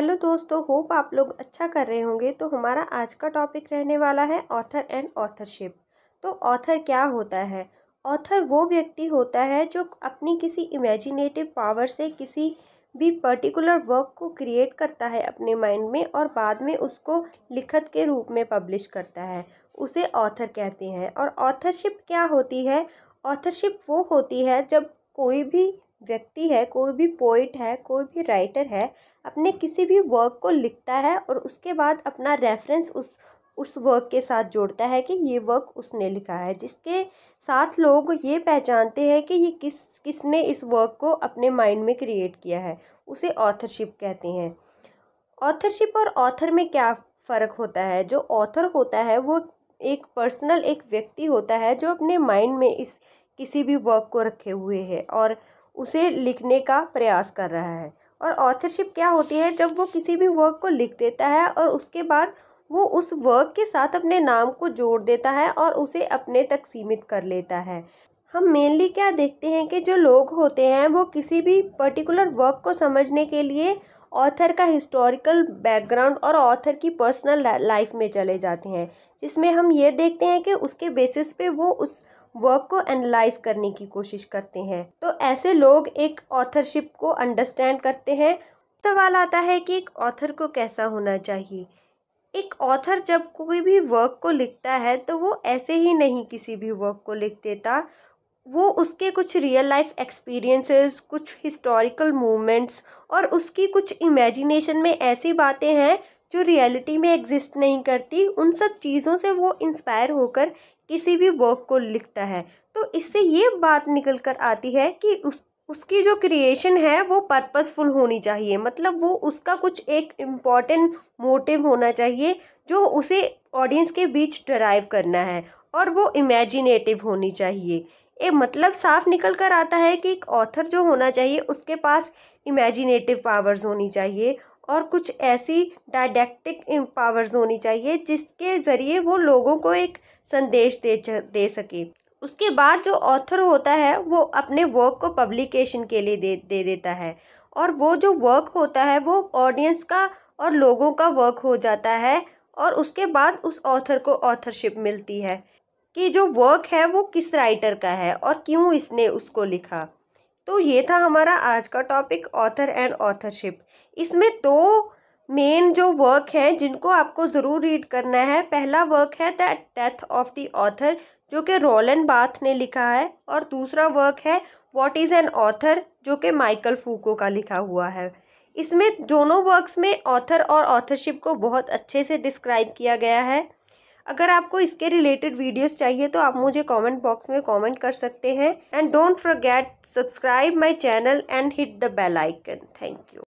hello दोस्तों hope आप लोग अच्छा कर रहे होंगे तो हमारा आज का टॉपिक रहने वाला है ऑथर एंड ऑथरशिप तो ऑथर क्या होता है ऑथर वो व्यक्ति होता है जो अपनी किसी इमेजिनेटिव पावर से किसी भी पर्टिकुलर वर्क को क्रिएट करता है अपने माइंड में और बाद में उसको लिखत के रूप में पब्लिश करता है उसे ऑथर कहते हैं और ऑथरशिप क्या होती है ऑथरशिप वो होती है जब कोई भी व्यक्ति है कोई भी पोइट है कोई भी राइटर है अपने किसी भी वर्क को लिखता है और उसके बाद अपना रेफरेंस उस उस वर्क के साथ जोड़ता है कि ये वर्क उसने लिखा है जिसके साथ लोग ये पहचानते हैं कि ये किस किसने इस वर्क को अपने माइंड में क्रिएट किया है उसे ऑथरशिप कहते हैं ऑथरशिप और ऑथर में क्या फ़र्क होता है जो ऑथर होता है वो एक पर्सनल एक व्यक्ति होता है जो अपने माइंड में इस किसी भी वर्क को रखे हुए है और उसे लिखने का प्रयास कर रहा है और ऑथरशिप क्या होती है जब वो किसी भी वर्क को लिख देता है और उसके बाद वो उस वर्क के साथ अपने नाम को जोड़ देता है और उसे अपने तक सीमित कर लेता है हम मेनली क्या देखते हैं कि जो लोग होते हैं वो किसी भी पर्टिकुलर वर्क को समझने के लिए ऑथर का हिस्टोरिकल बैकग्राउंड और ऑथर की पर्सनल लाइफ में चले जाते हैं जिसमें हम ये देखते हैं कि उसके बेसिस पे वो उस वर्क को एनालाइज करने की कोशिश करते हैं तो ऐसे लोग एक ऑथरशिप को अंडरस्टैंड करते हैं सवाल आता है कि एक ऑथर को कैसा होना चाहिए एक ऑथर जब कोई भी वर्क को लिखता है तो वो ऐसे ही नहीं किसी भी वर्क को लिख देता वो उसके कुछ रियल लाइफ एक्सपीरियंसेस कुछ हिस्टोरिकल मोमेंट्स और उसकी कुछ इमेजिनेशन में ऐसी बातें हैं जो रियलिटी में एग्जिस्ट नहीं करती उन सब चीज़ों से वो इंस्पायर होकर किसी भी वर्क को लिखता है तो इससे ये बात निकल कर आती है कि उस उसकी जो क्रिएशन है वो पर्पसफुल होनी चाहिए मतलब वो उसका कुछ एक इम्पॉर्टेंट मोटिव होना चाहिए जो उसे ऑडियंस के बीच ड्राइव करना है और वो इमेजिनेटिव होनी चाहिए ये मतलब साफ निकल कर आता है कि एक ऑथर जो होना चाहिए उसके पास इमेजिनेटिव पावर्स होनी चाहिए और कुछ ऐसी डायडेक्टिक पावर्स होनी चाहिए जिसके ज़रिए वो लोगों को एक संदेश दे दे सके उसके बाद जो ऑथर होता है वो अपने वर्क को पब्लिकेशन के लिए दे दे देता है और वो जो वर्क होता है वो ऑडियंस का और लोगों का वर्क हो जाता है और उसके बाद उस ऑथर को ऑथरशिप मिलती है कि जो वर्क है वो किस राइटर का है और क्यों इसने उसको लिखा तो ये था हमारा आज का टॉपिक ऑथर एंड ऑथरशिप इसमें दो मेन जो वर्क हैं जिनको आपको ज़रूर रीड करना है पहला वर्क है the death of the author जो कि रोलन बाथ ने लिखा है और दूसरा वर्क है वॉट इज़ एन ऑथर जो कि माइकल फूको का लिखा हुआ है इसमें दोनों वर्क्स में ऑथर और ऑथरशिप को बहुत अच्छे से डिस्क्राइब किया गया है अगर आपको इसके रिलेटेड वीडियोस चाहिए तो आप मुझे कमेंट बॉक्स में कमेंट कर सकते हैं and don't forget subscribe my channel and hit the bell icon thank you